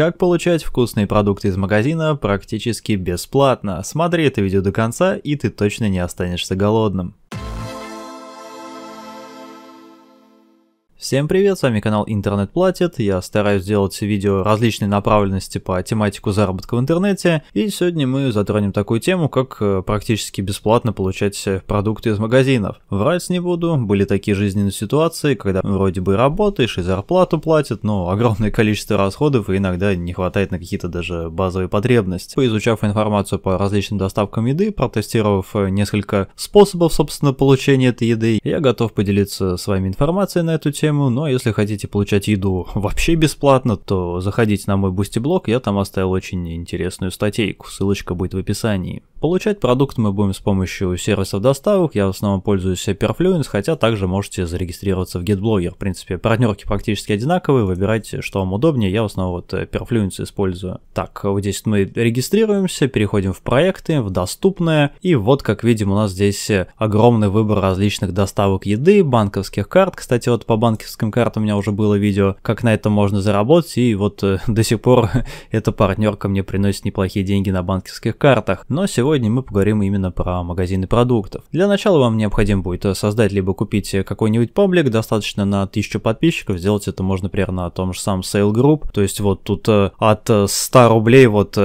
как получать вкусные продукты из магазина практически бесплатно. Смотри это видео до конца, и ты точно не останешься голодным. Всем привет, с вами канал Интернет Платит, я стараюсь делать видео различной направленности по тематику заработка в интернете, и сегодня мы затронем такую тему, как э, практически бесплатно получать э, продукты из магазинов. Врать не буду, были такие жизненные ситуации, когда вроде бы работаешь и зарплату платят, но огромное количество расходов и иногда не хватает на какие-то даже базовые потребности. Поизучав информацию по различным доставкам еды, протестировав э, несколько способов, собственно, получения этой еды, я готов поделиться с вами информацией на эту тему, тему, но если хотите получать еду вообще бесплатно, то заходите на мой бусти-блог, я там оставил очень интересную статейку, ссылочка будет в описании. Получать продукт мы будем с помощью сервисов доставок. Я в основном пользуюсь Perfluence, хотя также можете зарегистрироваться в GetBlogger. В принципе, партнерки практически одинаковые, выбирайте, что вам удобнее. Я в основном вот Perfluence использую. Так, вот здесь мы регистрируемся, переходим в проекты, в доступное. И вот, как видим, у нас здесь огромный выбор различных доставок еды, банковских карт. Кстати, вот по банковским картам у меня уже было видео, как на этом можно заработать. И вот до сих пор эта партнерка мне приносит неплохие деньги на банковских картах. Но сегодня сегодня мы поговорим именно про магазины продуктов. Для начала вам необходимо будет э, создать либо купить э, какой-нибудь паблик, достаточно на 1000 подписчиков, сделать это можно примерно на том же самом Sale Group, то есть вот тут э, от 100 рублей вот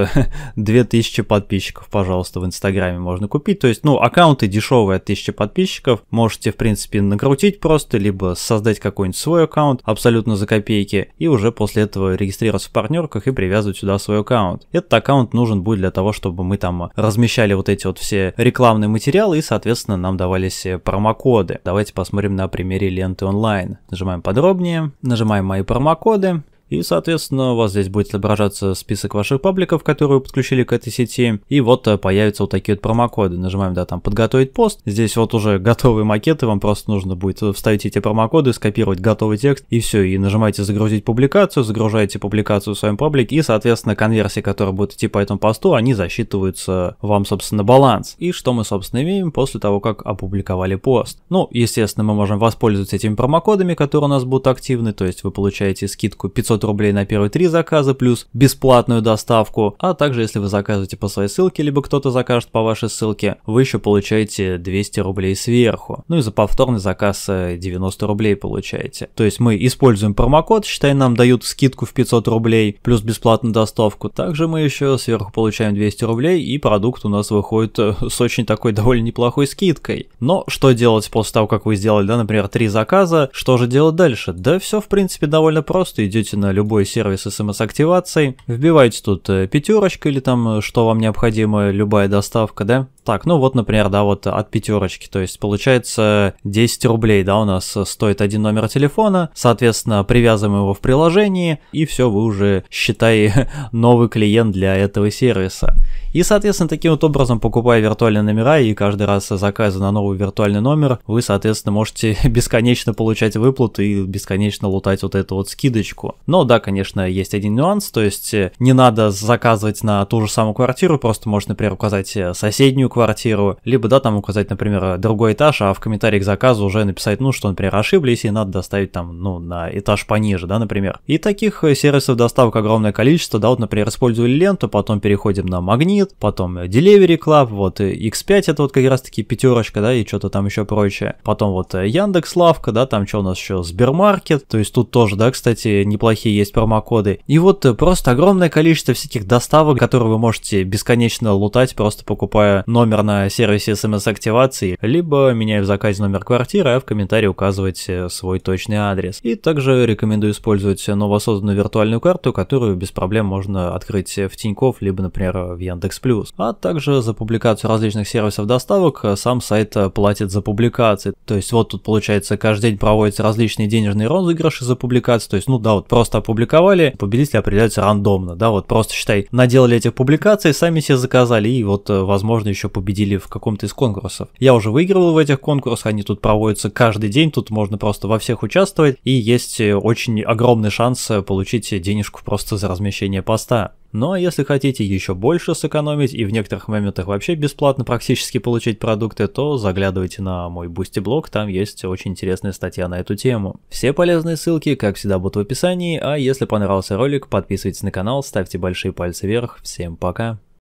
2000 подписчиков, пожалуйста, в Инстаграме можно купить, то есть, ну, аккаунты дешевые от 1000 подписчиков, можете, в принципе, накрутить просто, либо создать какой-нибудь свой аккаунт абсолютно за копейки, и уже после этого регистрироваться в партнерках и привязывать сюда свой аккаунт. Этот аккаунт нужен будет для того, чтобы мы там размещали размещали вот эти вот все рекламные материалы и, соответственно, нам давались промокоды. Давайте посмотрим на примере ленты онлайн. Нажимаем подробнее, нажимаем мои промокоды, и, соответственно, у вас здесь будет отображаться список ваших пабликов, которые вы подключили к этой сети. И вот э, появятся вот такие вот промокоды. Нажимаем, да, там «Подготовить пост». Здесь вот уже готовые макеты, вам просто нужно будет э, вставить эти промокоды, скопировать готовый текст и все. И нажимаете «Загрузить публикацию», загружаете публикацию в своем паблике и, соответственно, конверсии, которые будут идти по этому посту, они засчитываются вам, собственно, баланс. И что мы, собственно, имеем после того, как опубликовали пост. Ну, естественно, мы можем воспользоваться этими промокодами, которые у нас будут активны, то есть вы получаете скидку 500 500 рублей на первые три заказа плюс бесплатную доставку, а также если вы заказываете по своей ссылке, либо кто-то закажет по вашей ссылке, вы еще получаете 200 рублей сверху. Ну и за повторный заказ 90 э, рублей получаете. То есть мы используем промокод, считай, нам дают скидку в 500 рублей плюс бесплатную доставку. Также мы еще сверху получаем 200 рублей и продукт у нас выходит э, с очень такой довольно неплохой скидкой. Но что делать после того, как вы сделали, да, например, три заказа, что же делать дальше? Да все, в принципе, довольно просто. Идете на на любой сервис смс-активации, эм вбиваете тут э, пятерочка или там, э, что вам необходимо, любая доставка, да, так, ну вот, например, да, вот от пятерочки, то есть получается 10 рублей, да, у нас стоит один номер телефона, соответственно, привязываем его в приложении, и все, вы уже, считай, новый клиент для этого сервиса. И, соответственно, таким вот образом, покупая виртуальные номера и каждый раз заказы на новый виртуальный номер, вы, соответственно, можете бесконечно получать выплаты и бесконечно лутать вот эту вот скидочку. Но да, конечно, есть один нюанс, то есть не надо заказывать на ту же самую квартиру, просто можно, например, указать э, соседнюю квартиру, либо, да, там указать, например, другой этаж, а в комментарии к заказу уже написать, ну, что, например, ошиблись, и надо доставить там, ну, на этаж пониже, да, например. И таких э, сервисов доставок огромное количество, да, вот, например, использовали ленту, потом переходим на магнит, потом Delivery Club, вот, X5 э, это вот как раз-таки пятерочка, да, и что-то там еще прочее. Потом вот э, Яндекс Лавка, да, там что у нас еще, Сбермаркет, то есть тут тоже, да, кстати, неплохие есть промокоды. И вот просто огромное количество всяких доставок, которые вы можете бесконечно лутать, просто покупая номер номер на сервисе смс-активации, либо меняя в заказе номер квартиры, а в комментарии указывать э, свой точный адрес. И также рекомендую использовать новосозданную виртуальную карту, которую без проблем можно открыть в Тинькофф, либо, например, в Яндекс Плюс. А также за публикацию различных сервисов доставок э, сам сайт э, платит за публикации. То есть вот тут получается каждый день проводятся различные денежные розыгрыши за публикации. То есть, ну да, вот просто опубликовали, победители определяются рандомно. Да, вот просто считай, наделали этих публикаций, сами себе заказали и вот, возможно, еще победили в каком-то из конкурсов. Я уже выигрывал в этих конкурсах, они тут проводятся каждый день, тут можно просто во всех участвовать, и есть э, очень огромный шанс э, получить денежку просто за размещение поста. Но если хотите еще больше сэкономить и в некоторых моментах вообще бесплатно практически получить продукты, то заглядывайте на мой бусти блог, там есть очень интересная статья на эту тему. Все полезные ссылки, как всегда, будут в описании, а если понравился ролик, подписывайтесь на канал, ставьте большие пальцы вверх, всем пока!